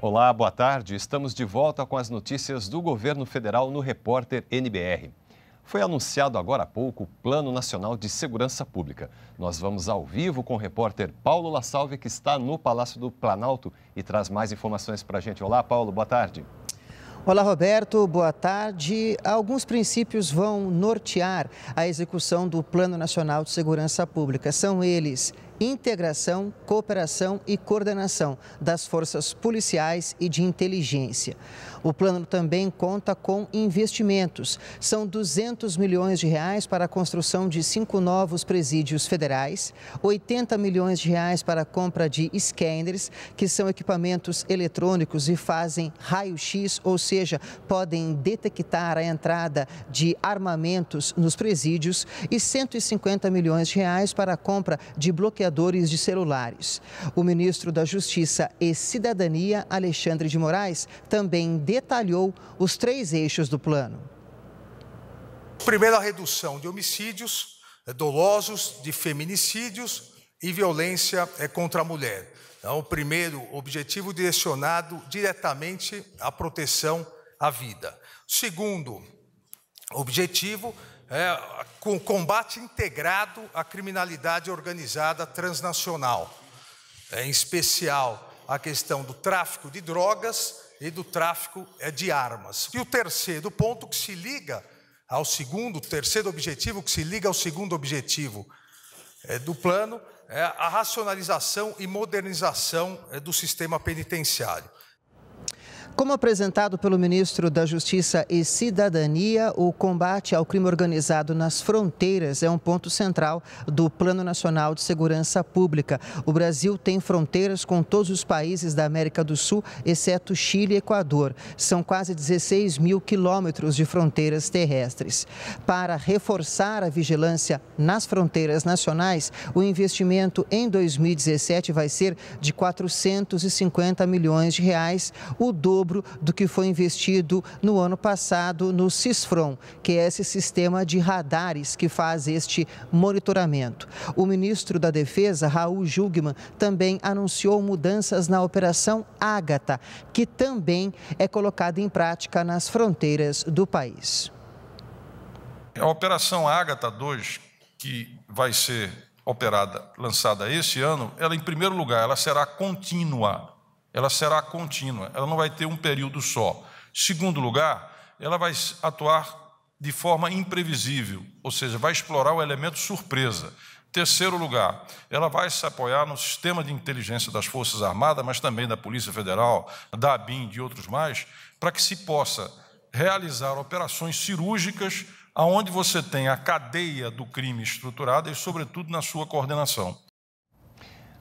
Olá, boa tarde. Estamos de volta com as notícias do governo federal no Repórter NBR. Foi anunciado agora há pouco o Plano Nacional de Segurança Pública. Nós vamos ao vivo com o repórter Paulo La que está no Palácio do Planalto e traz mais informações para a gente. Olá, Paulo, boa tarde. Olá, Roberto. Boa tarde. Alguns princípios vão nortear a execução do Plano Nacional de Segurança Pública. São eles integração, cooperação e coordenação das forças policiais e de inteligência. O plano também conta com investimentos. São 200 milhões de reais para a construção de cinco novos presídios federais, 80 milhões de reais para a compra de scanners, que são equipamentos eletrônicos e fazem raio-x, ou seja, podem detectar a entrada de armamentos nos presídios, e 150 milhões de reais para a compra de bloqueadores operadores de celulares. O ministro da Justiça e Cidadania, Alexandre de Moraes, também detalhou os três eixos do plano. Primeiro, a redução de homicídios eh, dolosos, de feminicídios e violência eh, contra a mulher. Então, o primeiro objetivo direcionado diretamente à proteção à vida. Segundo objetivo, é, com combate integrado à criminalidade organizada transnacional, é, em especial a questão do tráfico de drogas e do tráfico é, de armas. E o terceiro ponto que se liga ao segundo, terceiro objetivo que se liga ao segundo objetivo é, do plano é a racionalização e modernização é, do sistema penitenciário. Como apresentado pelo ministro da Justiça e Cidadania, o combate ao crime organizado nas fronteiras é um ponto central do Plano Nacional de Segurança Pública. O Brasil tem fronteiras com todos os países da América do Sul, exceto Chile e Equador. São quase 16 mil quilômetros de fronteiras terrestres. Para reforçar a vigilância nas fronteiras nacionais, o investimento em 2017 vai ser de 450 milhões de reais, o dobro dobro do que foi investido no ano passado no CISFRON, que é esse sistema de radares que faz este monitoramento. O ministro da Defesa, Raul Jugman, também anunciou mudanças na Operação Ágata, que também é colocada em prática nas fronteiras do país. A Operação Ágata 2, que vai ser operada, lançada esse ano, ela, em primeiro lugar, ela será contínua. Ela será contínua, ela não vai ter um período só. Segundo lugar, ela vai atuar de forma imprevisível, ou seja, vai explorar o elemento surpresa. Terceiro lugar, ela vai se apoiar no sistema de inteligência das Forças Armadas, mas também da Polícia Federal, da ABIN e de outros mais, para que se possa realizar operações cirúrgicas aonde você tem a cadeia do crime estruturada e, sobretudo, na sua coordenação.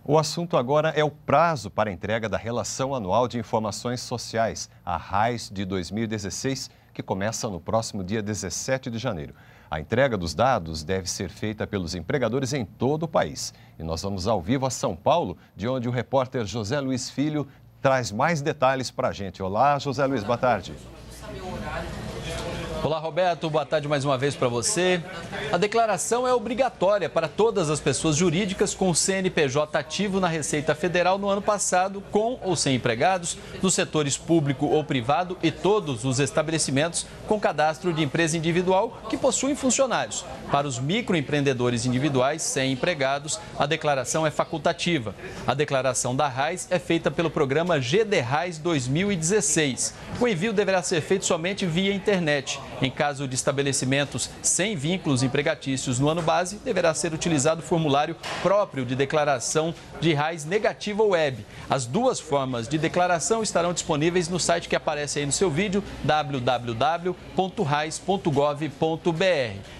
O assunto agora é o prazo para entrega da Relação Anual de Informações Sociais, a RAIS de 2016, que começa no próximo dia 17 de janeiro. A entrega dos dados deve ser feita pelos empregadores em todo o país. E nós vamos ao vivo a São Paulo, de onde o repórter José Luiz Filho traz mais detalhes para a gente. Olá, José Luiz, boa tarde. Olá, Roberto. Boa tarde mais uma vez para você. A declaração é obrigatória para todas as pessoas jurídicas com CNPJ ativo na Receita Federal no ano passado, com ou sem empregados, nos setores público ou privado e todos os estabelecimentos com cadastro de empresa individual que possuem funcionários. Para os microempreendedores individuais sem empregados, a declaração é facultativa. A declaração da RAIS é feita pelo programa GD RAIS 2016. O envio deverá ser feito somente via internet. Em caso de estabelecimentos sem vínculos empregatícios no ano base, deverá ser utilizado o formulário próprio de declaração de RAIS negativa web. As duas formas de declaração estarão disponíveis no site que aparece aí no seu vídeo, www.rais.gov.br.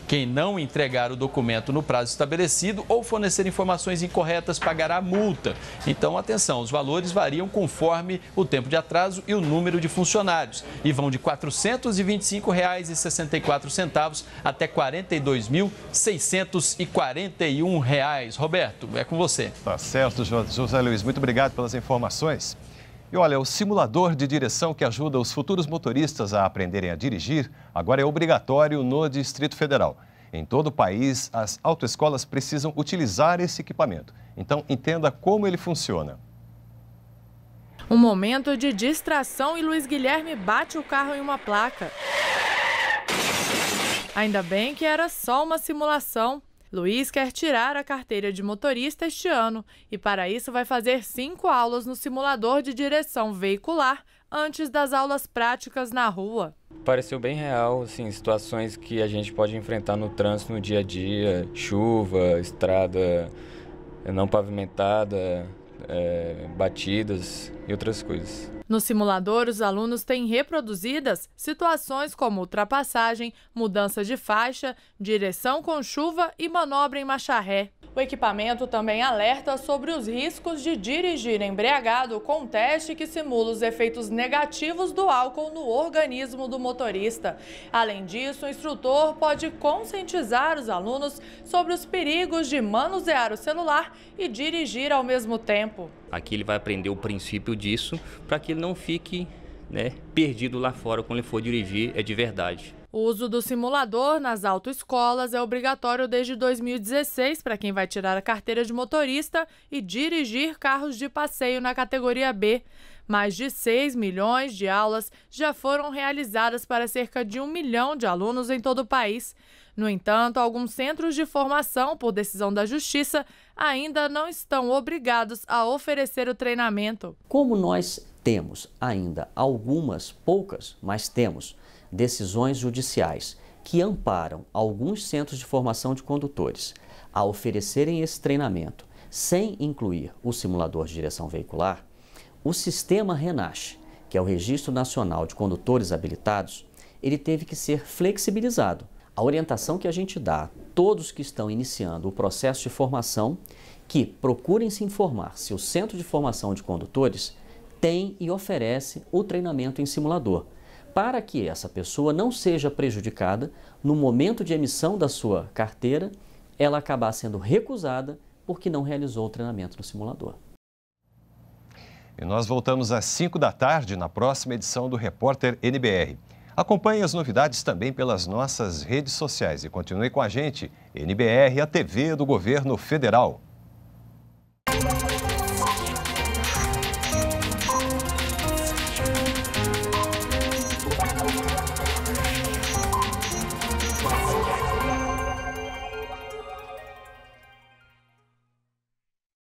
Quem não entregar o documento no prazo estabelecido ou fornecer informações incorretas pagará multa. Então, atenção, os valores variam conforme o tempo de atraso e o número de funcionários e vão de R$ 425 reais centavos até R$ 42.641. Roberto, é com você. Tá certo, José Luiz. Muito obrigado pelas informações. E olha, o simulador de direção que ajuda os futuros motoristas a aprenderem a dirigir agora é obrigatório no Distrito Federal. Em todo o país, as autoescolas precisam utilizar esse equipamento. Então, entenda como ele funciona. Um momento de distração e Luiz Guilherme bate o carro em uma placa. Ainda bem que era só uma simulação. Luiz quer tirar a carteira de motorista este ano e, para isso, vai fazer cinco aulas no simulador de direção veicular antes das aulas práticas na rua. Pareceu bem real, assim, situações que a gente pode enfrentar no trânsito no dia a dia: chuva, estrada não pavimentada, é, batidas e outras coisas. No simulador, os alunos têm reproduzidas situações como ultrapassagem, mudança de faixa, direção com chuva e manobra em macharré. O equipamento também alerta sobre os riscos de dirigir embriagado com teste que simula os efeitos negativos do álcool no organismo do motorista. Além disso, o instrutor pode conscientizar os alunos sobre os perigos de manusear o celular e dirigir ao mesmo tempo. Aqui ele vai aprender o princípio disso para que ele não fique né, perdido lá fora quando ele for dirigir, é de verdade. O uso do simulador nas autoescolas é obrigatório desde 2016 para quem vai tirar a carteira de motorista e dirigir carros de passeio na categoria B. Mais de 6 milhões de aulas já foram realizadas para cerca de um milhão de alunos em todo o país. No entanto, alguns centros de formação, por decisão da Justiça, ainda não estão obrigados a oferecer o treinamento. Como nós temos ainda algumas, poucas, mas temos decisões judiciais que amparam alguns centros de formação de condutores a oferecerem esse treinamento sem incluir o simulador de direção veicular, o sistema RENASH, que é o Registro Nacional de Condutores Habilitados, ele teve que ser flexibilizado. A orientação que a gente dá a todos que estão iniciando o processo de formação que procurem se informar se o Centro de Formação de Condutores tem e oferece o treinamento em simulador para que essa pessoa não seja prejudicada no momento de emissão da sua carteira, ela acabar sendo recusada porque não realizou o treinamento no simulador. E nós voltamos às 5 da tarde na próxima edição do Repórter NBR. Acompanhe as novidades também pelas nossas redes sociais e continue com a gente, NBR, a TV do Governo Federal.